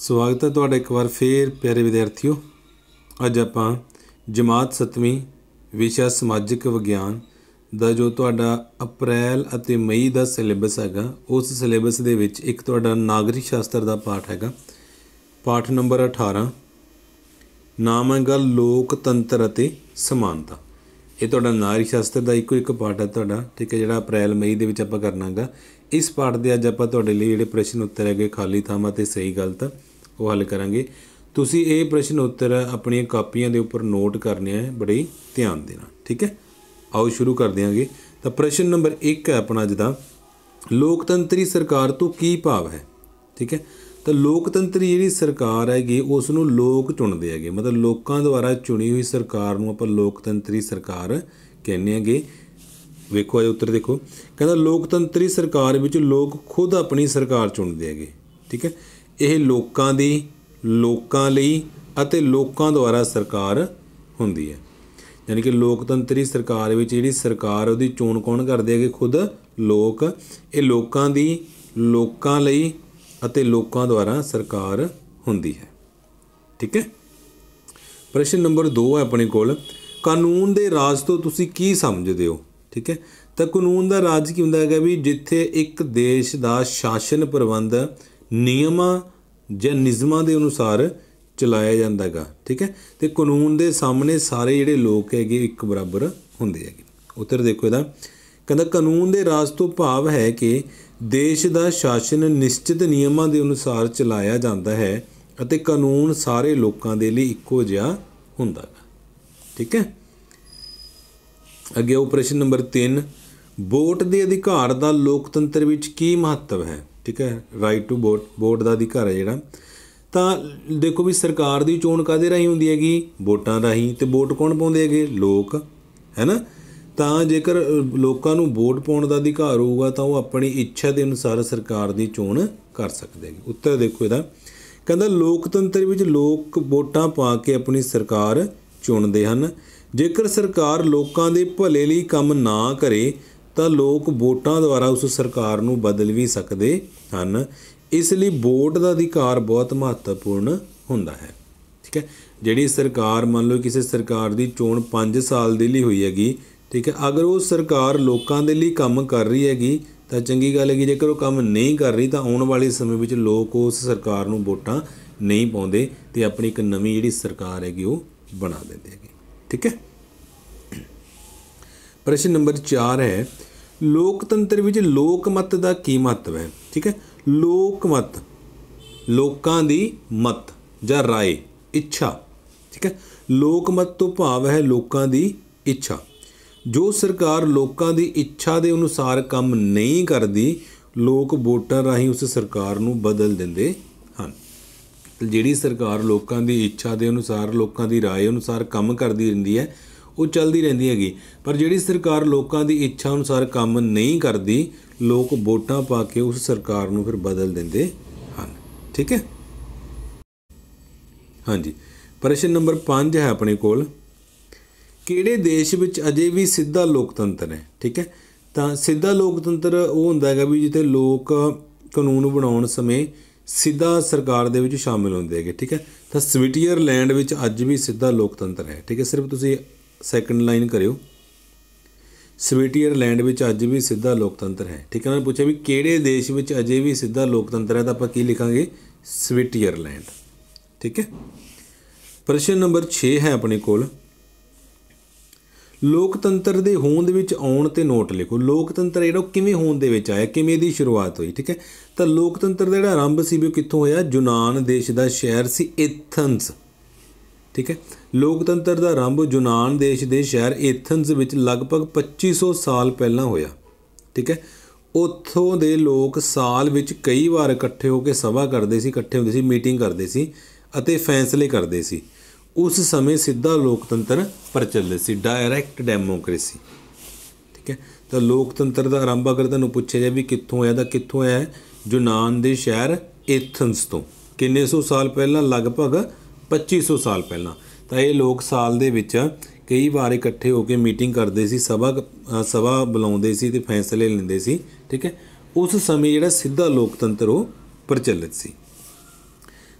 ਸਵਾਗਤ ਹੈ ਤੁਹਾਡਾ ਇੱਕ ਵਾਰ ਫੇਰ ਪਿਆਰੇ ਵਿਦਿਆਰਥੀਓ ਅੱਜ ਆਪਾਂ ਜਮਾਤ 7ਵੀਂ ਵਿਸ਼ਾ ਸਮਾਜਿਕ ਵਿਗਿਆਨ ਦਾ ਜੋ ਤੁਹਾਡਾ ਅਪ੍ਰੈਲ ਅਤੇ ਮਈ ਦਾ ਸਿਲੇਬਸ ਹੈਗਾ ਉਸ ਸਿਲੇਬਸ ਦੇ ਵਿੱਚ ਇੱਕ ਤੁਹਾਡਾ ਨਾਗਰਿਕ ਸ਼ਾਸਤਰ ਦਾ ਪਾਠ ਹੈਗਾ ਪਾਠ ਨੰਬਰ 18 ਨਾਮ ਹੈਗਾ ਲੋਕਤੰਤਰ ਅਤੇ ਸਮਾਨਤਾ ਇਹ ਤੁਹਾਡਾ ਨਾਗਰਿਕ ਸ਼ਾਸਤਰ ਦਾ ਇੱਕੋ ਇੱਕ ਪਾਠ ਹੈ ਤੁਹਾਡਾ ਠੀਕ ਹੈ ਜਿਹੜਾ ਅਪ੍ਰੈਲ ਮਈ ਦੇ ਵਿੱਚ ਆਪਾਂ ਕਰਨਾਗਾ ਇਸ ਪਾਠ ਦੇ ਅੱਜ ਆਪਾਂ ਤੁਹਾਡੇ ਲਈ ਜਿਹੜੇ ਪ੍ਰਸ਼ਨ ਉੱਤਰ ਹੈਗੇ ਖਾਲੀ ਥਾਵਾਂ ਤੇ ਸਹੀ ਗਲਤ ਉਹ ਹੱਲ ਕਰਾਂਗੇ ਤੁਸੀਂ ਇਹ ਪ੍ਰਸ਼ਨ ਉੱਤਰ ਆਪਣੀਆਂ ਕਾਪੀਆਂ ਦੇ ਉੱਪਰ ਨੋਟ ਕਰਨੇ ਆ ਬੜੇ ਧਿਆਨ ਦੇ ਨਾਲ ਠੀਕ ਹੈ ਆਓ ਸ਼ੁਰੂ ਕਰ ਦਿਆਂਗੇ ਤਾਂ ਪ੍ਰਸ਼ਨ ਨੰਬਰ 1 ਹੈ ਆਪਣਾ ਅੱਜ ਦਾ ਲੋਕਤੰਤਰੀ ਸਰਕਾਰ ਤੋਂ ਕੀ ਭਾਵ ਹੈ ਠੀਕ ਹੈ ਤਾਂ ਲੋਕਤੰਤਰੀ ਜਿਹੜੀ ਸਰਕਾਰ ਹੈਗੀ ਉਸ ਨੂੰ ਲੋਕ ਚੁਣਦੇ ਹੈਗੇ ਮਤਲਬ ਲੋਕਾਂ ਦੁਆਰਾ ਚੁਣੀ ਹੋਈ ਸਰਕਾਰ ਨੂੰ ਆਪਾਂ ਲੋਕਤੰਤਰੀ ਸਰਕਾਰ ਕਹਿੰਦੇ ਹੈਗੇ ਵੇਖੋ ਇਹ ਉੱਤਰ ਦੇਖੋ ਕਹਿੰਦਾ ਲੋਕਤੰਤਰੀ ਸਰਕਾਰ ਵਿੱਚ ਲੋਕ ਖੁਦ ਆਪਣੀ ਸਰਕਾਰ ਚੁਣਦੇ ਹੈਗੇ ਠੀਕ ਹੈ ਇਹ ਲੋਕਾਂ ਦੀ ਲੋਕਾਂ ਲਈ ਅਤੇ ਲੋਕਾਂ ਦੁਆਰਾ ਸਰਕਾਰ ਹੁੰਦੀ ਹੈ ਯਾਨੀ ਕਿ ਲੋਕਤੰਤਰੀ ਸਰਕਾਰ ਵਿੱਚ ਜਿਹੜੀ ਸਰਕਾਰ ਉਹਦੀ ਚੋਣ ਕੌਣ ਕਰਦੇ ਹੈਗੇ ਖੁਦ ਲੋਕ ਇਹ ਲੋਕਾਂ ਦੀ ਲੋਕਾਂ ਲਈ ਅਤੇ ਲੋਕਾਂ ਦੁਆਰਾ ਸਰਕਾਰ ਹੁੰਦੀ ਹੈ ਠੀਕ ਹੈ ਪ੍ਰਸ਼ਨ ਨੰਬਰ 2 ਹੈ ਆਪਣੇ ਕੋਲ ਕਾਨੂੰਨ ਦੇ ਰਾਜ ਤੋਂ ਤੁਸੀਂ ਕੀ ਸਮਝਦੇ ਹੋ ਠੀਕ ਹੈ ਤਾਂ ਕਾਨੂੰਨ ਦਾ ਰਾਜ ਕੀ ਹੁੰਦਾ ਹੈਗਾ ਵੀ ਜਿੱਥੇ ਇੱਕ ਦੇਸ਼ ਦਾ ਸ਼ਾਸਨ ਪ੍ਰਬੰਧ ਨਿਯਮਾਂ ਨਿਯਮਾਂ ਦੇ ਅਨੁਸਾਰ ਚਲਾਇਆ ਜਾਂਦਾ ਹੈਗਾ ਠੀਕ ਹੈ ਤੇ ਕਾਨੂੰਨ ਦੇ ਸਾਹਮਣੇ ਸਾਰੇ ਜਿਹੜੇ ਲੋਕ ਹੈਗੇ ਇੱਕ ਬਰਾਬਰ ਹੁੰਦੇ ਹੈਗੇ ਉੱਤਰ ਦੇਖੋ ਇਹਦਾ ਕਹਿੰਦਾ ਕਾਨੂੰਨ ਦੇ ਰਾਜ ਤੋਂ ਭਾਵ ਹੈ ਕਿ ਦੇਸ਼ ਦਾ ਸ਼ਾਸਨ ਨਿਸ਼ਚਿਤ ਨਿਯਮਾਂ ਦੇ ਅਨੁਸਾਰ ਚਲਾਇਆ ਜਾਂਦਾ ਹੈ ਅਤੇ ਕਾਨੂੰਨ ਸਾਰੇ ਲੋਕਾਂ ਦੇ ਲਈ ਇੱਕੋ ਜਿਹਾ ਹੁੰਦਾ ਹੈ ਠੀਕ ਹੈ ਅੱਗੇ ਉਹ ਪ੍ਰਸ਼ਨ ਨੰਬਰ 3 ਵੋਟ ਦੇ ਅਧਿਕਾਰ ਦਾ ਲੋਕਤੰਤਰ ਵਿੱਚ ਕੀ ਮਹੱਤਵ ਹੈ ਠੀਕ ਹੈ ਰਾਈਟ ਟੂ ਵੋਟ ਵੋਟ ਦਾ ਅਧਿਕਾਰ ਹੈ ਜਿਹੜਾ ਤਾਂ ਦੇਖੋ ਵੀ ਸਰਕਾਰ ਦੀ ਚੋਣ ਕਾਦੇ ਰਹੀ ਹੁੰਦੀ ਹੈਗੀ ਵੋਟਾਂ ਹੀ ਤੇ ਵੋਟ ਕੌਣ ਪਾਉਂਦੇ ਹੈਗੇ ਲੋਕ ਹੈਨਾ ਤਾਂ ਜੇਕਰ ਲੋਕਾਂ ਨੂੰ ਵੋਟ ਪਾਉਣ ਦਾ ਅਧਿਕਾਰ ਹੋਊਗਾ ਤਾਂ ਉਹ ਆਪਣੀ ਇੱਛਾ ਦੇ ਅਨੁਸਾਰ ਸਰਕਾਰ ਦੀ ਚੋਣ ਕਰ ਸਕਦੇ ਹੈਗੇ ਉੱਤਰ ਦੇਖੋ ਇਹਦਾ ਕਹਿੰਦਾ ਲੋਕਤੰਤਰ ਵਿੱਚ ਲੋਕ ਵੋਟਾਂ ਪਾ ਕੇ ਆਪਣੀ ਸਰਕਾਰ ਚੁਣਦੇ ਹਨ ਜੇਕਰ ਸਰਕਾਰ ਲੋਕਾਂ ਦੇ ਭਲੇ ਲਈ ਕੰਮ ਨਾ ਕਰੇ ਤਾਂ ਲੋਕ ਵੋਟਾਂ ਦੁਆਰਾ ਉਸ ਸਰਕਾਰ ਨੂੰ ਬਦਲ ਵੀ ਸਕਦੇ ਹਨ ਇਸ ਲਈ ਵੋਟ ਦਾ ਅਧਿਕਾਰ ਬਹੁਤ ਮਹੱਤਵਪੂਰਨ ਹੁੰਦਾ ਹੈ ਠੀਕ ਹੈ ਜਿਹੜੀ ਸਰਕਾਰ ਮੰਨ ਲਓ ਕਿਸੇ ਸਰਕਾਰ ਦੀ ਚੋਣ 5 ਸਾਲ ਦੇ ਲਈ ਹੋਈ ਹੈਗੀ ਠੀਕ ਹੈ ਅਗਰ ਉਹ ਸਰਕਾਰ ਲੋਕਾਂ ਦੇ ਲਈ ਕੰਮ ਕਰ ਰਹੀ ਹੈਗੀ ਤਾਂ ਚੰਗੀ ਗੱਲ ਕਿ ਜੇਕਰ ਉਹ ਕੰਮ ਨਹੀਂ ਕਰ ਰਹੀ ਤਾਂ ਆਉਣ ਵਾਲੇ ਸਮੇਂ ਵਿੱਚ ਲੋਕ ਉਸ ਸਰਕਾਰ ਨੂੰ ਵੋਟਾਂ ਨਹੀਂ ਪਾਉਂਦੇ ਤੇ ਆਪਣੀ ਇੱਕ ਨਵੀਂ ਜਿਹੜੀ ਸਰਕਾਰ ਹੈਗੀ ਉਹ ਬਣਾ ਦਿੰਦੇ ਹੈਗੇ ਠੀਕ ਹੈ ਪ੍ਰਸ਼ਨ ਨੰਬਰ 4 ਹੈ ਲੋਕਤੰਤਰ ਵਿੱਚ ਲੋਕ ਮਤ ਦਾ ਕੀ ਮਹੱਤਵ ਹੈ ਠੀਕ ਹੈ ਲੋਕ ਮਤ ਲੋਕਾਂ ਦੀ ਮਤ ਜਾਂ رائے ਇੱਛਾ ਠੀਕ ਹੈ ਲੋਕ ਮਤ ਤੋਂ ਭਾਵ ਹੈ ਲੋਕਾਂ ਦੀ ਇੱਛਾ ਜੋ ਸਰਕਾਰ ਲੋਕਾਂ ਦੀ ਇੱਛਾ ਦੇ ਅਨੁਸਾਰ ਕੰਮ ਨਹੀਂ ਕਰਦੀ ਲੋਕ ਵੋਟਾਂ ਰਾਹੀਂ ਉਸ ਸਰਕਾਰ ਨੂੰ ਬਦਲ ਦਿੰਦੇ ਹਨ ਜਿਹੜੀ ਸਰਕਾਰ ਲੋਕਾਂ ਦੀ ਇੱਛਾ ਦੇ ਅਨੁਸਾਰ ਲੋਕਾਂ ਦੀ رائے ਅਨੁਸਾਰ ਕੰਮ ਕਰਦੀ ਰਹਿੰਦੀ ਹੈ ਉਹ ਚੱਲਦੀ ਰਹਿੰਦੀ ਹੈਗੀ ਪਰ ਜਿਹੜੀ ਸਰਕਾਰ ਲੋਕਾਂ ਦੀ ਇੱਛਾ ਅਨੁਸਾਰ ਕੰਮ ਨਹੀਂ ਕਰਦੀ ਲੋਕ ਵੋਟਾਂ ਪਾ ਕੇ ਉਸ ਸਰਕਾਰ ਨੂੰ ਫਿਰ ਬਦਲ ਦਿੰਦੇ ਹਨ ਠੀਕ ਹੈ ਹਾਂਜੀ ਪ੍ਰਸ਼ਨ ਨੰਬਰ 5 ਹੈ ਆਪਣੇ ਕੋਲ ਕਿਹੜੇ ਦੇਸ਼ ਵਿੱਚ ਅਜੇ ਵੀ ਸਿੱਧਾ ਲੋਕਤੰਤਰ ਹੈ ਠੀਕ ਹੈ ਤਾਂ ਸਿੱਧਾ ਲੋਕਤੰਤਰ ਉਹ ਹੁੰਦਾ ਹੈਗਾ ਵੀ ਜਿੱਥੇ ਲੋਕ ਕਾਨੂੰਨ ਬਣਾਉਣ ਸਮੇਂ ਸਿੱਧਾ ਸਰਕਾਰ ਦੇ ਵਿੱਚ ਸ਼ਾਮਿਲ ਹੁੰਦੇ ਹੈਗੇ ਠੀਕ ਹੈ ਤਾਂ ਸਵਿਟਜ਼ਰਲੈਂਡ ਵਿੱਚ ਅੱਜ ਵੀ ਸਿੱਧਾ ਲੋਕਤੰਤਰ ਹੈ ਠੀਕ ਹੈ ਸਿਰਫ ਤੁਸੀਂ ਸੈਕੰਡ ਲਾਈਨ ਕਰਿਓ ਸਵੀਟੀਅਰ ਲੈਂਡ ਵਿੱਚ ਅੱਜ ਵੀ ਸਿੱਧਾ ਲੋਕਤੰਤਰ ਹੈ ਠੀਕ ਹੈ ਉਹਨਾਂ ਨੇ ਪੁੱਛਿਆ ਵੀ ਕਿਹੜੇ ਦੇਸ਼ ਵਿੱਚ ਅਜੇ ਵੀ ਸਿੱਧਾ ਲੋਕਤੰਤਰ ਹੈ ਤਾਂ ਆਪਾਂ ਕੀ ਲਿਖਾਂਗੇ ਸਵੀਟੀਅਰ ਲੈਂਡ ਠੀਕ ਹੈ ਪ੍ਰਸ਼ਨ ਨੰਬਰ 6 ਹੈ ਆਪਣੇ ਕੋਲ ਲੋਕਤੰਤਰ ਦੇ ਹੋਂਦ ਵਿੱਚ ਆਉਣ ਤੇ ਨੋਟ ਲਿਖੋ ਲੋਕਤੰਤਰ ਜਿਹੜਾ ਕਿਵੇਂ ਹੋਂਦ ਦੇ ਵਿੱਚ ਆਇਆ ਕਿਵੇਂ ਦੀ ਸ਼ੁਰੂਆਤ ਹੋਈ ਠੀਕ ਹੈ ਤਾਂ ਲੋਕਤੰਤਰ ਦਾ ਜਿਹੜਾ ਆਰੰਭ ਸੀ ਉਹ ਕਿੱਥੋਂ ਹੋਇਆ ਯੂਨਾਨ ਦੇਸ਼ ਦਾ ਸ਼ਹਿਰ ਸੀ ਇਥਨਸ ਠੀਕ ਹੈ ਲੋਕਤੰਤਰ ਦਾ ਆਰੰਭ ਯੂਨਾਨ ਦੇਸ਼ ਦੇ ਸ਼ਹਿਰ ਇਥਨਸ ਵਿੱਚ ਲਗਭਗ 2500 ਸਾਲ ਪਹਿਲਾਂ ਹੋਇਆ ਠੀਕ ਹੈ ਉੱਥੋਂ ਦੇ ਲੋਕ ਸਾਲ ਵਿੱਚ ਕਈ ਵਾਰ ਇਕੱਠੇ ਹੋ ਕੇ ਸਭਾ ਕਰਦੇ ਸੀ ਇਕੱਠੇ ਹੁੰਦੇ ਸੀ ਮੀਟਿੰਗ ਕਰਦੇ ਸੀ ਅਤੇ ਫੈਸਲੇ ਕਰਦੇ ਸੀ ਉਸ ਸਮੇਂ ਸਿੱਧਾ ਲੋਕਤੰਤਰ ਪ੍ਰਚਲਿਤ ਸੀ ਡਾਇਰੈਕਟ ਡੈਮੋਕ੍ਰੇਸੀ ਠੀਕ ਹੈ ਤਾਂ ਲੋਕਤੰਤਰ ਦਾ ਆਰੰਭ ਅਗਰ ਤੁਹਾਨੂੰ ਪੁੱਛਿਆ ਜਾਵੇ ਵੀ ਕਿੱਥੋਂ ਆਇਆ ਤਾਂ ਕਿੱਥੋਂ ਆਇਆ ਯੂਨਾਨ ਦੇ ਸ਼ਹਿਰ ਇਥਨਸ ਤੋਂ ਕਿੰਨੇ ਸੌ ਸਾਲ ਪਹਿਲਾਂ ਲਗਭਗ 2500 ਸਾਲ ਪਹਿਲਾਂ ਤਾਂ ਇਹ ਲੋਕ ਸਾਲ ਦੇ ਵਿੱਚ ਕਈ ਵਾਰ ਇਕੱਠੇ ਹੋ ਕੇ ਮੀਟਿੰਗ ਕਰਦੇ ਸੀ ਸਭਾ ਸਭਾ ਬੁਲਾਉਂਦੇ ਸੀ ਤੇ ਫੈਸਲੇ ਲੈਂਦੇ ਸੀ ਠੀਕ ਹੈ ਉਸ ਸਮੇਂ ਜਿਹੜਾ ਸਿੱਧਾ ਲੋਕਤੰਤਰ ਉਹ ਪ੍ਰਚਲਿਤ ਸੀ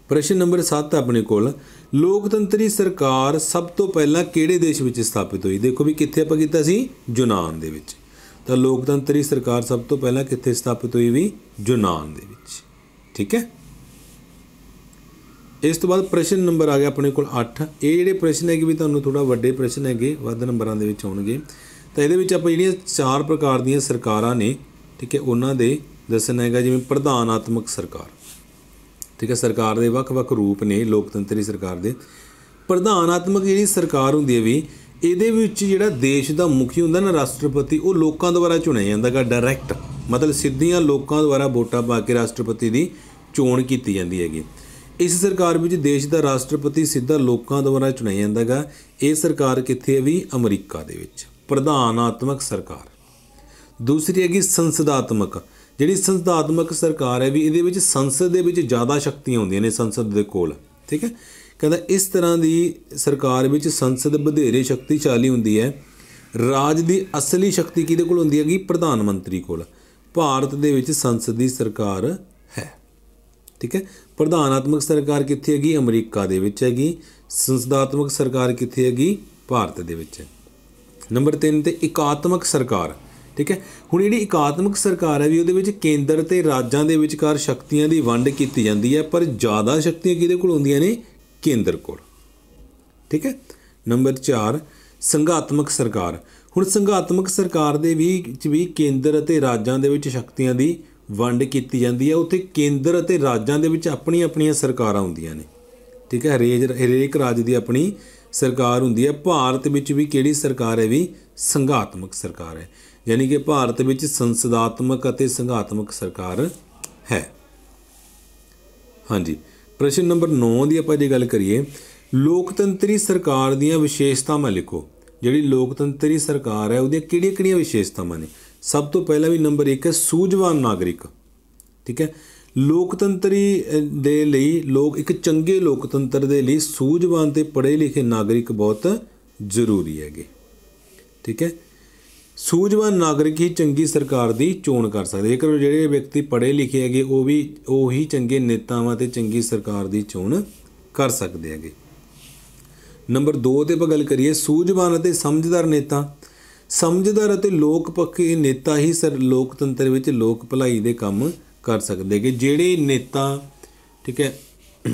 ਪ੍ਰਸ਼ਨ ਨੰਬਰ 7 ਆਪਣੇ ਕੋਲ ਲੋਕਤੰਤਰੀ ਸਰਕਾਰ ਸਭ ਤੋਂ ਪਹਿਲਾਂ ਕਿਹੜੇ ਦੇਸ਼ ਵਿੱਚ ਸਥਾਪਿਤ ਹੋਈ ਦੇਖੋ ਵੀ ਕਿੱਥੇ ਆਪਾਂ ਕੀਤਾ ਸੀ ਜੁਨਾਨ ਦੇ ਵਿੱਚ ਤਾਂ ਲੋਕਤੰਤਰੀ ਸਰਕਾਰ ਸਭ ਤੋਂ ਪਹਿਲਾਂ ਕਿੱਥੇ ਸਥਾਪਿਤ ਹੋਈ ਵੀ ਜੁਨਾਨ ਦੇ ਵਿੱਚ ਠੀਕ ਹੈ ਇਸ ਤੋਂ ਬਾਅਦ ਪ੍ਰਸ਼ਨ ਨੰਬਰ ਆ ਗਿਆ ਆਪਣੇ ਕੋਲ 8 ਇਹ ਜਿਹੜੇ ਪ੍ਰਸ਼ਨ ਹੈਗੇ ਵੀ ਤੁਹਾਨੂੰ ਥੋੜਾ ਵੱਡੇ ਪ੍ਰਸ਼ਨ ਹੈਗੇ ਵੱਧ ਨੰਬਰਾਂ ਦੇ ਵਿੱਚ ਆਉਣਗੇ ਤਾਂ ਇਹਦੇ ਵਿੱਚ ਆਪਾਂ ਜਿਹੜੀਆਂ ਚਾਰ ਪ੍ਰਕਾਰ ਦੀਆਂ ਸਰਕਾਰਾਂ ਨੇ ਠੀਕ ਹੈ ਉਹਨਾਂ ਦੇ ਦੱਸਣਾ ਹੈਗਾ ਜਿਵੇਂ ਪ੍ਰਧਾਨਾਤਮਕ ਸਰਕਾਰ ਠੀਕ ਹੈ ਸਰਕਾਰ ਦੇ ਵੱਖ-ਵੱਖ ਰੂਪ ਨੇ ਲੋਕਤੰਤਰੀ ਸਰਕਾਰ ਦੇ ਪ੍ਰਧਾਨਾਤਮਕ ਜਿਹੜੀ ਸਰਕਾਰ ਹੁੰਦੀ ਹੈ ਵੀ ਇਹਦੇ ਵਿੱਚ ਜਿਹੜਾ ਦੇਸ਼ ਦਾ ਮੁਖੀ ਹੁੰਦਾ ਨਾ ਰਾਸ਼ਟਰਪਤੀ ਉਹ ਲੋਕਾਂ ਦੁਆਰਾ ਚੁਣਿਆ ਜਾਂਦਾ ਹੈਗਾ ਡਾਇਰੈਕਟ ਮਤਲਬ ਸਿੱਧੀਆਂ ਲੋਕਾਂ ਦੁਆਰਾ ਵੋਟਾਂ ਪਾ ਕੇ ਰਾਸ਼ਟਰਪਤੀ ਦੀ ਚੋਣ ਕੀਤੀ ਜਾਂਦੀ ਹੈਗੀ ਇਸ ਸਰਕਾਰ ਵਿੱਚ ਦੇਸ਼ ਦਾ ਰਾਸ਼ਟਰਪਤੀ ਸਿੱਧਾ ਲੋਕਾਂ ਦੁਆਰਾ ਚੁਣਿਆ ਜਾਂਦਾ ਹੈਗਾ ਇਹ ਸਰਕਾਰ ਕਿੱਥੇ ਹੈ ਵੀ ਅਮਰੀਕਾ ਦੇ ਵਿੱਚ ਪ੍ਰਧਾਨਾਤਮਕ ਸਰਕਾਰ ਦੂਸਰੀ ਹੈਗੀ ਸੰਸਦਾਤਮਕ ਜਿਹੜੀ ਸੰਸਦਾਤਮਕ ਸਰਕਾਰ ਹੈ ਵੀ ਇਹਦੇ ਵਿੱਚ ਸੰਸਦ ਦੇ ਵਿੱਚ ਜ਼ਿਆਦਾ ਸ਼ਕਤੀਆਂ ਹੁੰਦੀਆਂ ਨੇ ਸੰਸਦ ਦੇ ਕੋਲ ਠੀਕ ਹੈ ਕਹਿੰਦਾ ਇਸ ਤਰ੍ਹਾਂ ਦੀ ਸਰਕਾਰ ਵਿੱਚ ਸੰਸਦ ਵਧੇਰੇ ਸ਼ਕਤੀਸ਼ਾਲੀ ਹੁੰਦੀ ਹੈ ਰਾਜ ਦੀ ਅਸਲੀ ਸ਼ਕਤੀ ਕਿਹਦੇ ਕੋਲ ਹੁੰਦੀ ਹੈਗੀ ਪ੍ਰਧਾਨ ਮੰਤਰੀ ਕੋਲ ਭਾਰਤ ਦੇ ਵਿੱਚ ਸੰਸਦ ਦੀ ਸਰਕਾਰ ਠੀਕ ਹੈ ਪ੍ਰਧਾਨਾਤਮਕ ਸਰਕਾਰ ਕਿੱਥੇ ਹੈਗੀ ਅਮਰੀਕਾ ਦੇ ਵਿੱਚ ਹੈਗੀ ਸੰਸਦਾਤਮਕ ਸਰਕਾਰ ਕਿੱਥੇ ਹੈਗੀ ਭਾਰਤ ਦੇ ਵਿੱਚ ਹੈ ਨੰਬਰ 3 ਤੇ ਇਕਾਤਮਕ ਸਰਕਾਰ ਠੀਕ ਹੈ ਹੁਣ ਜਿਹੜੀ ਇਕਾਤਮਕ ਸਰਕਾਰ ਹੈ ਵੀ ਉਹਦੇ ਵਿੱਚ ਕੇਂਦਰ ਤੇ ਰਾਜਾਂ ਦੇ ਵਿਚਕਾਰ ਸ਼ਕਤੀਆਂ ਦੀ ਵੰਡ ਕੀਤੀ ਜਾਂਦੀ ਹੈ ਪਰ ਜ਼ਿਆਦਾ ਸ਼ਕਤੀਆਂ ਕਿਹਦੇ ਕੋਲ ਹੁੰਦੀਆਂ ਨੇ ਕੇਂਦਰ ਕੋਲ ਠੀਕ ਹੈ ਨੰਬਰ 4 ਸੰਘਾਤਮਕ ਸਰਕਾਰ ਹੁਣ ਸੰਘਾਤਮਕ ਸਰਕਾਰ ਦੇ ਵੀ ਵੀ ਕੇਂਦਰ ਅਤੇ ਰਾਜਾਂ ਦੇ ਵਿੱਚ ਸ਼ਕਤੀਆਂ ਦੀ ਵੰਡ ਕੀਤੀ ਜਾਂਦੀ ਹੈ ਉੱਥੇ ਕੇਂਦਰ ਅਤੇ ਰਾਜਾਂ ਦੇ ਵਿੱਚ ਆਪਣੀਆਂ ਆਪਣੀਆਂ ਸਰਕਾਰਾਂ ਹੁੰਦੀਆਂ ਨੇ ਠੀਕ ਹੈ ਹਰੇਜ ਹਰੇਕ ਰਾਜ ਦੀ ਆਪਣੀ ਸਰਕਾਰ ਹੁੰਦੀ ਹੈ ਭਾਰਤ ਵਿੱਚ ਵੀ ਕਿਹੜੀ ਸਰਕਾਰ ਹੈ ਵੀ ਸੰਘਾਤਮਕ ਸਰਕਾਰ ਹੈ ਯਾਨੀ ਕਿ ਭਾਰਤ ਵਿੱਚ ਸੰਸਦਾਤਮਕ ਅਤੇ ਸੰਘਾਤਮਕ ਸਰਕਾਰ ਹੈ ਹਾਂਜੀ ਪ੍ਰਸ਼ਨ ਨੰਬਰ 9 ਦੀ ਆਪਾਂ ਜੇ ਗੱਲ ਕਰੀਏ ਲੋਕਤੰਤਰੀ ਸਰਕਾਰ ਦੀਆਂ ਵਿਸ਼ੇਸ਼ਤਾਵਾਂ ਲਿਖੋ ਜਿਹੜੀ ਲੋਕਤੰਤਰੀ ਸਰਕਾਰ ਹੈ ਉਹਦੀਆਂ ਕਿਹੜੀਆਂ-ਕਿਹੜੀਆਂ ਵਿਸ਼ੇਸ਼ਤਾਵਾਂ ਨੇ ਸਭ ਤੋਂ ਪਹਿਲਾ ਵੀ ਨੰਬਰ 1 ਹੈ ਸੂਝਵਾਨ ਨਾਗਰਿਕ ਠੀਕ ਹੈ ਲੋਕਤੰਤਰੀ ਦੇ ਲਈ ਲੋਕ ਇੱਕ ਚੰਗੇ ਲੋਕਤੰਤਰ ਦੇ ਲਈ ਸੂਝਵਾਨ ਤੇ ਪੜ੍ਹੇ ਲਿਖੇ ਨਾਗਰਿਕ ਬਹੁਤ ਜ਼ਰੂਰੀ ਹੈਗੇ ਠੀਕ ਹੈ ਸੂਝਵਾਨ ਨਾਗਰਿਕ ਹੀ ਚੰਗੀ ਸਰਕਾਰ ਦੀ ਚੋਣ ਕਰ ਸਕਦੇ ਜੇਕਰ ਜਿਹੜੇ ਵਿਅਕਤੀ ਪੜ੍ਹੇ ਲਿਖੇ ਹੈਗੇ ਉਹ ਵੀ ਉਹੀ ਚੰਗੇ ਨੇਤਾਵਾਂ ਤੇ ਚੰਗੀ ਸਰਕਾਰ ਦੀ ਚੋਣ ਕਰ ਸਕਦੇ ਹੈਗੇ ਨੰਬਰ 2 ਤੇ ਆਪਾਂ ਗੱਲ ਕਰੀਏ ਸੂਝਵਾਨ ਅਤੇ ਸਮਝਦਾਰ ਨੇਤਾ ਸਮਝਦਾਰ ਅਤੇ ਲੋਕ ਪੱਖੀ ਨੇਤਾ ਹੀ ਸਰ ਲੋਕਤੰਤਰ ਵਿੱਚ ਲੋਕ ਭਲਾਈ ਦੇ ਕੰਮ ਕਰ ਸਕਦੇ ਕਿ ਜਿਹੜੇ ਨੇਤਾ ਠੀਕ ਹੈ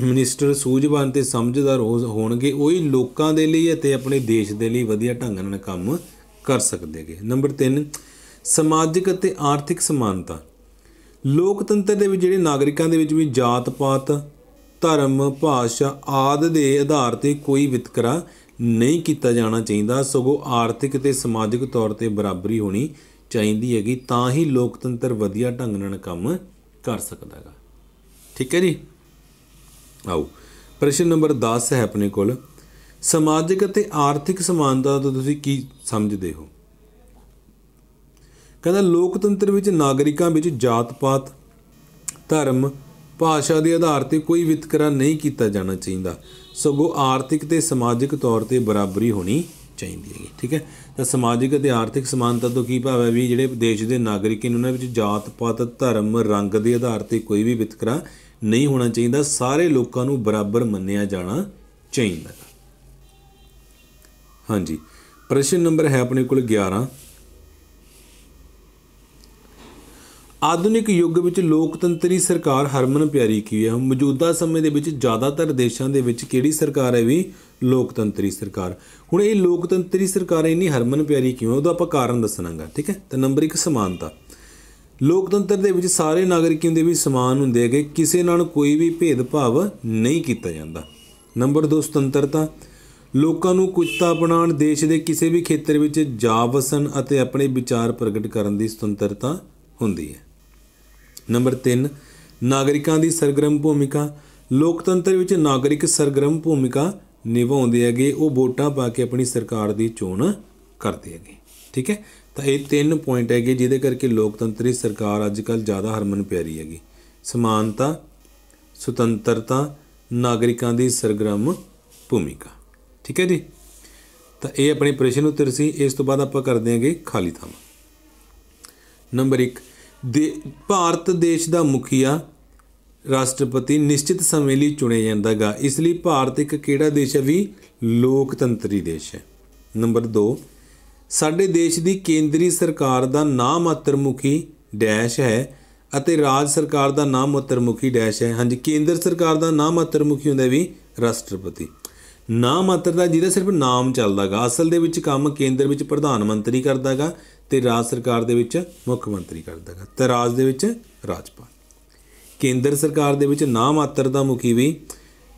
ਮਿਨਿਸਟਰ ਸੂਝਵਾਨ ਤੇ ਸਮਝਦਾਰ ਹੋਣਗੇ ਉਹੀ ਲੋਕਾਂ ਦੇ ਲਈ ਅਤੇ ਆਪਣੇ ਦੇਸ਼ ਦੇ ਲਈ ਵਧੀਆ ਢੰਗ ਨਾਲ ਕੰਮ ਕਰ ਸਕਦੇਗੇ ਨੰਬਰ 3 ਸਮਾਜਿਕ ਅਤੇ ਆਰਥਿਕ ਸਮਾਨਤਾ ਲੋਕਤੰਤਰ ਦੇ ਵਿੱਚ ਜਿਹੜੇ ਨਾਗਰਿਕਾਂ ਦੇ ਵਿੱਚ ਵੀ ਜਾਤ ਪਾਤ ਧਰਮ ਭਾਸ਼ਾ ਆਦ ਦੇ ਆਧਾਰ ਤੇ ਕੋਈ ਵਿਤਕਰਾ ਨਹੀਂ ਕੀਤਾ ਜਾਣਾ ਚਾਹੀਦਾ ਸਗੋਂ ਆਰਥਿਕ ਤੇ ਸਮਾਜਿਕ ਤੌਰ ਤੇ ਬਰਾਬਰੀ ਹੋਣੀ ਚਾਹੀਦੀ ਹੈਗੀ ਤਾਂ ਹੀ ਲੋਕਤੰਤਰ ਵਧੀਆ ਢੰਗ ਨਾਲ ਕੰਮ ਕਰ ਸਕਦਾ ਹੈਗਾ ਠੀਕ ਹੈ ਜੀ ਆਓ ਪ੍ਰਸ਼ਨ ਨੰਬਰ 10 ਹੈ ਆਪਣੇ ਕੋਲ ਸਮਾਜਿਕ ਅਤੇ ਆਰਥਿਕ ਸਮਾਨਤਾ ਤੋਂ ਤੁਸੀਂ ਕੀ ਸਮਝਦੇ ਹੋ ਕਹਿੰਦਾ ਲੋਕਤੰਤਰ ਵਿੱਚ ਨਾਗਰਿਕਾਂ ਵਿੱਚ ਜਾਤ-ਪਾਤ ਧਰਮ ਭਾਸ਼ਾ ਦੇ ਆਧਾਰ ਤੇ ਕੋਈ ਵਿਤਕਰਾ ਨਹੀਂ ਕੀਤਾ ਜਾਣਾ ਚਾਹੀਦਾ ਸਗੋਂ ਆਰਥਿਕ ਤੇ ਸਮਾਜਿਕ ਤੌਰ ਤੇ ਬਰਾਬਰੀ ਹੋਣੀ ਚਾਹੀਦੀ ਹੈ ਠੀਕ ਹੈ ਤਾਂ ਸਮਾਜਿਕ ਤੇ ਆਰਥਿਕ ਸਮਾਨਤਾ ਤੋਂ ਕੀ ਭਾਵ ਹੈ ਵੀ ਜਿਹੜੇ ਦੇਸ਼ ਦੇ ਨਾਗਰਿਕ ਨੇ ਉਹਨਾਂ ਵਿੱਚ ਜਾਤ ਪਾਤ ਧਰਮ ਰੰਗ ਦੇ ਆਧਾਰ ਤੇ ਕੋਈ ਵੀ ਵਿਤਕਰਾ ਨਹੀਂ ਹੋਣਾ ਚਾਹੀਦਾ ਸਾਰੇ ਲੋਕਾਂ ਨੂੰ ਬਰਾਬਰ ਮੰਨਿਆ ਜਾਣਾ ਚਾਹੀਦਾ ਹਾਂਜੀ ਪ੍ਰਸ਼ਨ ਨੰਬਰ ਹੈ ਆਪਣੇ ਕੋਲ 11 ਆਧੁਨਿਕ ਯੁੱਗ ਵਿੱਚ ਲੋਕਤੰਤਰੀ ਸਰਕਾਰ ਹਰਮਨ ਪਿਆਰੀ ਕੀ ਹੈ ਮੌਜੂਦਾ ਸਮੇਂ ਦੇ ਵਿੱਚ ਜ਼ਿਆਦਾਤਰ ਦੇਸ਼ਾਂ ਦੇ ਵਿੱਚ ਕਿਹੜੀ ਸਰਕਾਰ ਹੈ ਵੀ ਲੋਕਤੰਤਰੀ ਸਰਕਾਰ ਹੁਣ ਇਹ ਲੋਕਤੰਤਰੀ ਸਰਕਾਰ ਇੰਨੀ ਹਰਮਨ ਪਿਆਰੀ ਕਿਉਂ ਉਹਦਾ ਆਪਾਂ ਕਾਰਨ ਦੱਸਣਾਗਾ ਠੀਕ ਹੈ ਤਾਂ ਨੰਬਰ 1 ਸਮਾਨਤਾ ਲੋਕਤੰਤਰ ਦੇ ਵਿੱਚ ਸਾਰੇ ਨਾਗਰਿਕਾਂ ਦੇ ਵੀ ਸਮਾਨ ਹੁੰਦੇ ਹੈਗੇ ਕਿਸੇ ਨਾਲ ਕੋਈ ਵੀ ਭੇਦਭਾਵ ਨਹੀਂ ਕੀਤਾ ਜਾਂਦਾ ਨੰਬਰ 2 ਸੁਤੰਤਰਤਾ ਲੋਕਾਂ ਨੂੰ ਕੁੱਤਾ ਬਣਾਉਣ ਦੇਸ਼ ਦੇ ਕਿਸੇ ਵੀ ਖੇਤਰ ਵਿੱਚ ਜਾ ਵਸਣ ਅਤੇ ਆਪਣੇ ਵਿਚਾਰ ਪ੍ਰਗਟ ਕਰਨ ਦੀ ਸੁਤੰਤਰਤਾ ਹੁੰਦੀ ਹੈ ਨੰਬਰ 3 ਨਾਗਰਿਕਾਂ ਦੀ ਸਰਗਰਮ ਭੂਮਿਕਾ ਲੋਕਤੰਤਰ ਵਿੱਚ ਨਾਗਰਿਕ ਸਰਗਰਮ ਭੂਮਿਕਾ ਨਿਭਾਉਂਦੇ ਹੈਗੇ ਉਹ ਵੋਟਾਂ ਪਾ ਕੇ ਆਪਣੀ ਸਰਕਾਰ ਦੀ ਚੋਣ ਕਰਦੇ ਹੈਗੇ ਠੀਕ ਹੈ ਤਾਂ ਇਹ ਤਿੰਨ ਪੁਆਇੰਟ ਹੈਗੇ ਜਿਹਦੇ ਕਰਕੇ ਲੋਕਤੰਤਰੀ ਸਰਕਾਰ ਅੱਜ ਕੱਲ ਜ਼ਿਆਦਾ ਹਰਮਨ ਪਿਆਰੀ ਹੈਗੀ ਸਮਾਨਤਾ ਸੁਤੰਤਰਤਾ ਨਾਗਰਿਕਾਂ ਦੀ ਸਰਗਰਮ ਭੂਮਿਕਾ ਠੀਕ ਹੈ ਜੀ ਤਾਂ ਇਹ ਆਪਣੇ ਪ੍ਰਸ਼ਨ ਉੱਤਰ ਸੀ ਇਸ ਤੋਂ ਬਾਅਦ ਆਪਾਂ ਕਰਦੇ ਹਾਂਗੇ ਖਾਲੀ ਥਾਵਾਂ ਨੰਬਰ 1 ਦੇ ਭਾਰਤ ਦੇਸ਼ ਦਾ ਮੁਖੀਆ ਰਾਸ਼ਟਰਪਤੀ ਨਿਸ਼ਚਿਤ ਸਮੇਂ ਲਈ ਚੁਣਿਆ ਜਾਂਦਾਗਾ ਇਸ ਲਈ ਭਾਰਤ ਇੱਕ ਕਿਹੜਾ ਦੇਸ਼ ਹੈ ਵੀ ਲੋਕਤੰਤਰੀ ਦੇਸ਼ ਹੈ ਨੰਬਰ 2 ਸਾਡੇ ਦੇਸ਼ ਦੀ ਕੇਂਦਰੀ ਸਰਕਾਰ ਦਾ ਨਾਮ ਮੁਖੀ ਡੈਸ਼ ਹੈ ਅਤੇ ਰਾਜ ਸਰਕਾਰ ਦਾ ਨਾਮ ਮੁਖੀ ਡੈਸ਼ ਹੈ ਹਾਂਜੀ ਕੇਂਦਰ ਸਰਕਾਰ ਦਾ ਨਾਮ ਮੁਖੀ ਹੁੰਦਾ ਵੀ ਰਾਸ਼ਟਰਪਤੀ ਨਾਮ ਮਾਤਰ ਦਾ ਜਿਹਦਾ ਸਿਰਫ ਨਾਮ ਚੱਲਦਾਗਾ ਅਸਲ ਦੇ ਵਿੱਚ ਕੰਮ ਕੇਂਦਰ ਵਿੱਚ ਪ੍ਰਧਾਨ ਮੰਤਰੀ ਕਰਦਾਗਾ ਤੇ ਰਾਜ ਸਰਕਾਰ ਦੇ ਵਿੱਚ ਮੁੱਖ ਮੰਤਰੀ ਕਰਦਾ ਹੈ ਤੇ ਰਾਜ ਦੇ ਵਿੱਚ ਰਾਜਪਾਲ ਕੇਂਦਰ ਸਰਕਾਰ ਦੇ ਵਿੱਚ ਨਾ ਮਾਤਰ ਦਾ ਮੁਖੀ ਵੀ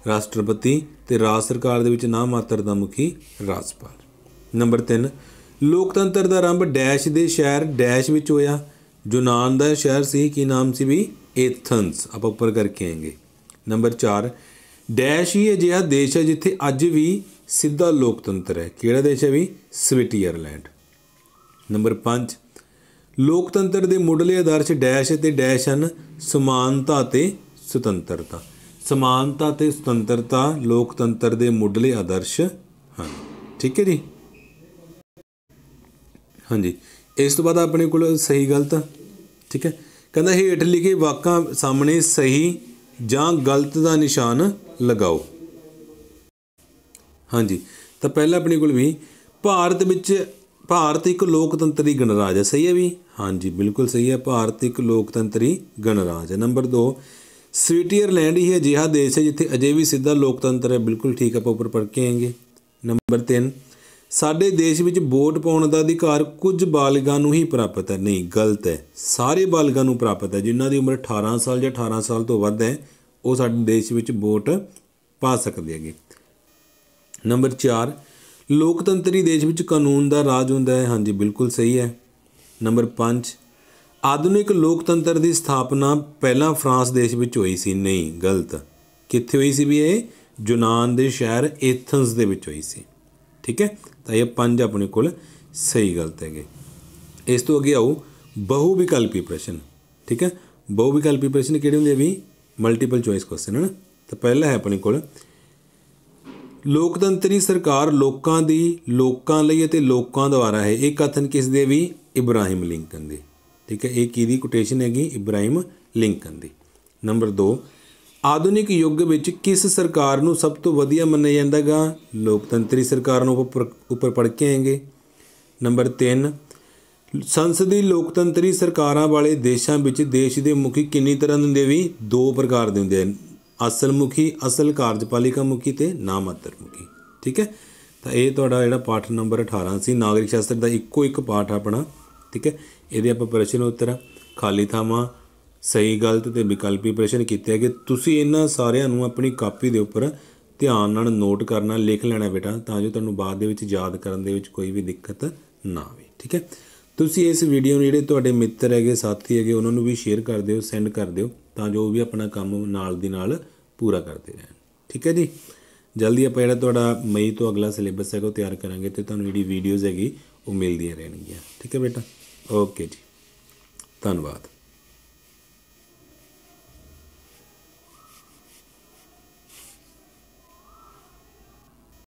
ਰਾਸ਼ਟਰਪਤੀ ਤੇ ਰਾਜ ਸਰਕਾਰ ਦੇ ਵਿੱਚ ਨਾ ਮਾਤਰ ਦਾ ਮੁਖੀ ਰਾਜਪਾਲ ਨੰਬਰ 3 ਲੋਕਤੰਤਰ ਦਾ ਆਰੰਭ ਡੈਸ਼ ਦੇ ਸ਼ਹਿਰ ਡੈਸ਼ ਵਿੱਚ ਹੋਇਆ ਯੂਨਾਨ ਦਾ ਸ਼ਹਿਰ ਸੀ ਕੀ ਨਾਮ ਸੀ ਵੀ ਐਥਨਸ ਆਪਾਂ ਉੱਪਰ ਕਰਕੇ ਆਏਗੇ ਨੰਬਰ 4 ਡੈਸ਼ ਹੀ ਅਜਿਹਾ ਦੇਸ਼ ਹੈ ਜਿੱਥੇ ਅੱਜ ਵੀ ਸਿੱਧਾ ਲੋਕਤੰਤਰ ਹੈ ਕਿਹੜਾ ਦੇਸ਼ ਹੈ ਵੀ ਸਵਿਟਜ਼ਰਲੈਂਡ ਨੰਬਰ 5 ਲੋਕਤੰਤਰ ਦੇ ਮੁੱਢਲੇ ਆਦਰਸ਼ ਡੈਸ਼ ਅਤੇ ਡੈਸ਼ ਹਨ ਸਮਾਨਤਾ ਤੇ ਸੁਤੰਤਰਤਾ ਸਮਾਨਤਾ ਤੇ ਸੁਤੰਤਰਤਾ ਲੋਕਤੰਤਰ ਦੇ ਮੁੱਢਲੇ ਆਦਰਸ਼ ਹਨ ਠੀਕ ਹੈ ਜੀ ਹਾਂਜੀ ਇਸ ਤੋਂ ਬਾਅਦ ਆਪਣੇ ਕੋਲ ਸਹੀ ਗਲਤ ਠੀਕ ਹੈ ਕਹਿੰਦਾ ਹੇਠ ਲਿਖੇ ਵਾਕਾਂ ਸਾਹਮਣੇ ਸਹੀ ਜਾਂ ਗਲਤ ਦਾ ਨਿਸ਼ਾਨ ਲਗਾਓ ਹਾਂਜੀ ਤਾਂ ਪਹਿਲਾਂ ਆਪਣੇ ਕੋਲ ਵੀ ਭਾਰਤ ਵਿੱਚ ਭਾਰਤ ਇੱਕ ਲੋਕਤੰਤਰੀ ਗਣਰਾਜ ਹੈ ਸਹੀ ਹੈ ਵੀ ਹਾਂਜੀ ਬਿਲਕੁਲ ਸਹੀ ਹੈ ਭਾਰਤ ਇੱਕ ਲੋਕਤੰਤਰੀ ਗਣਰਾਜ ਹੈ ਨੰਬਰ 2 ਸਵਿਟਜ਼ਰਲੈਂਡ ਹੀ ਅਜਿਹਾ ਦੇਸ਼ ਹੈ ਜਿੱਥੇ ਅਜੇ ਵੀ ਸਿੱਧਾ ਲੋਕਤੰਤਰ ਹੈ ਬਿਲਕੁਲ ਠੀਕ ਆਪਾਂ ਉੱਪਰ ਪੜ ਕੇ ਆਏਗੇ ਨੰਬਰ 3 ਸਾਡੇ ਦੇਸ਼ ਵਿੱਚ ਵੋਟ ਪਾਉਣ ਦਾ ਅਧਿਕਾਰ ਕੁਝ ਬਾਲਗਾਂ ਨੂੰ ਹੀ ਪ੍ਰਾਪਤ ਹੈ ਨਹੀਂ ਗਲਤ ਹੈ ਸਾਰੇ ਬਾਲਗਾਂ ਨੂੰ ਪ੍ਰਾਪਤ ਹੈ ਜਿਨ੍ਹਾਂ ਦੀ ਉਮਰ 18 ਸਾਲ ਜਾਂ 18 ਸਾਲ ਤੋਂ ਵੱਧ ਹੈ ਉਹ ਸਾਡੇ ਦੇਸ਼ ਵਿੱਚ ਵੋਟ ਪਾ ਸਕਦੇ ਹੈਗੇ ਨੰਬਰ 4 ਲੋਕਤੰਤਰੀ ਦੇਸ਼ ਵਿੱਚ ਕਾਨੂੰਨ ਦਾ ਰਾਜ ਹੁੰਦਾ ਹੈ ਹਾਂਜੀ ਬਿਲਕੁਲ ਸਹੀ ਹੈ ਨੰਬਰ 5 ਆਧੁਨਿਕ ਲੋਕਤੰਤਰ ਦੀ ਸਥਾਪਨਾ ਪਹਿਲਾਂ ਫਰਾਂਸ ਦੇਸ਼ ਵਿੱਚ ਹੋਈ ਸੀ ਨਹੀਂ ਗਲਤ ਕਿੱਥੇ ਹੋਈ ਸੀ ਵੀ ਇਹ ਯੂਨਾਨ ਦੇ ਸ਼ਹਿਰ ਐਥਨਸ ਦੇ ਵਿੱਚ ਹੋਈ ਸੀ ਠੀਕ ਹੈ ਤਾਂ ਇਹ ਪੰਜ ਆਪਣੇ ਕੋਲ ਸਹੀ ਗਲਤ ਹੈਗੇ ਇਸ ਤੋਂ ਅੱਗੇ ਆਓ ਬਹੁ ਵਿਕਲਪੀ ਪ੍ਰਸ਼ਨ ਠੀਕ ਹੈ ਬਹੁ ਵਿਕਲਪੀ ਪ੍ਰਸ਼ਨ ਕਿਹੜੇ ਹੁੰਦੇ ਆ ਵੀ ਮਲਟੀਪਲ ਚੋਇਸ ਕੁਐਸਚਨ ਹਨ ਤਾਂ ਪਹਿਲਾ ਹੈ ਆਪਣੇ ਕੋਲ ਲੋਕਤੰਤਰੀ ਸਰਕਾਰ ਲੋਕਾਂ ਦੀ ਲੋਕਾਂ ਲਈ ਅਤੇ ਲੋਕਾਂ ਦੁਆਰਾ ਹੈ ਇਹ ਕਥਨ ਕਿਸ ਦੇ ਵੀ ਇਬਰਾਹਿਮ ਲਿੰਕਨ ਦੇ ਠੀਕ ਹੈ ਇਹ ਕੀ ਦੀ ਕੋਟੇਸ਼ਨ ਹੈਗੀ ਇਬਰਾਹਿਮ ਲਿੰਕਨ ਦੀ ਨੰਬਰ 2 ਆਧੁਨਿਕ ਯੁੱਗ ਵਿੱਚ ਕਿਸ ਸਰਕਾਰ ਨੂੰ ਸਭ ਤੋਂ ਵਧੀਆ ਮੰਨਿਆ ਜਾਂਦਾਗਾ ਲੋਕਤੰਤਰੀ ਸਰਕਾਰ ਨੂੰ ਉੱਪਰ ਪੜ ਕੇ ਆਏਗੇ ਨੰਬਰ 3 ਸੰਸਦੀ ਲੋਕਤੰਤਰੀ ਸਰਕਾਰਾਂ ਵਾਲੇ ਦੇਸ਼ਾਂ ਵਿੱਚ ਦੇਸ਼ ਦੇ ਮੁਖੀ ਕਿੰਨੀ ਤਰ੍ਹਾਂ ਦੇ ਵੀ ਦੋ ਪ੍ਰਕਾਰ ਦੇ ਹੁੰਦੇ ਹਨ ਅਸਲ ਮੁਖੀ ਅਸਲ ਕਾਰਜਪਾਲਿਕਾ ਮੁਖੀ ਤੇ ਨਾਮਾਤਰ ਮੁਖੀ ਠੀਕ ਹੈ ਤਾਂ ਇਹ ਤੁਹਾਡਾ ਜਿਹੜਾ ਪਾਠ ਨੰਬਰ 18 ਸੀ ਨਾਗਰਿਕ ਸ਼ਾਸਤਰ ਦਾ ਇੱਕੋ ਇੱਕ ਪਾਠ ਆਪਣਾ ਠੀਕ ਹੈ ਇਹਦੇ ਆਪਾਂ ਪ੍ਰਸ਼ਨ ਉੱਤਰ ਖਾਲੀ ਥਾਵਾਂ ਸਹੀ ਗਲਤ ਤੇ ਵਿਕਲਪੀ ਪ੍ਰਸ਼ਨ ਕੀਤੇ ਹੈ ਕਿ ਤੁਸੀਂ ਇਹਨਾਂ ਸਾਰਿਆਂ ਨੂੰ ਆਪਣੀ ਕਾਪੀ ਦੇ ਉੱਪਰ ਧਿਆਨ ਨਾਲ ਨੋਟ ਕਰਨਾ ਲਿਖ ਲੈਣਾ ਬੇਟਾ ਤਾਂ ਜੋ ਤੁਹਾਨੂੰ ਬਾਅਦ ਦੇ ਵਿੱਚ ਯਾਦ ਕਰਨ ਦੇ ਵਿੱਚ ਕੋਈ ਵੀ ਦਿੱਕਤ ਨਾ ਆਵੇ ਠੀਕ ਹੈ ਤੁਸੀਂ ਇਸ ਵੀਡੀਓ ਨੂੰ ਜਿਹੜੇ ਤੁਹਾਡੇ ਮਿੱਤਰ ਹੈਗੇ ਸਾਥੀ ਹੈਗੇ ਉਹਨਾਂ ਨੂੰ ਵੀ ਸ਼ੇਅਰ ਕਰ ਦਿਓ ਸੈਂਡ ਕਰ ਦਿਓ ਤਾਂ ਜੋ ਉਹ ਵੀ ਆਪਣਾ ਕੰਮ ਨਾਲ ਦੀ ਨਾਲ ਪੂਰਾ ਕਰਦੇ ਰਹਿਣ ਠੀਕ ਹੈ ਜੀ ਜਲਦੀ ਆਪਾਂ ਜਿਹੜਾ ਤੁਹਾਡਾ ਮਈ ਤੋਂ ਅਗਲਾ ਸਿਲੇਬਸ ਹੈਗਾ ਉਹ ਤਿਆਰ ਕਰਾਂਗੇ ਤੇ ਤੁਹਾਨੂੰ ਜਿਹੜੀ ਵੀਡੀਓਜ਼ ਹੈਗੀ ਉਹ ਮਿਲਦੀਆਂ ਰਹਿਣਗੀਆਂ ਠੀਕ ਹੈ ਬੇਟਾ ਓਕੇ ਜੀ ਧੰਨਵਾਦ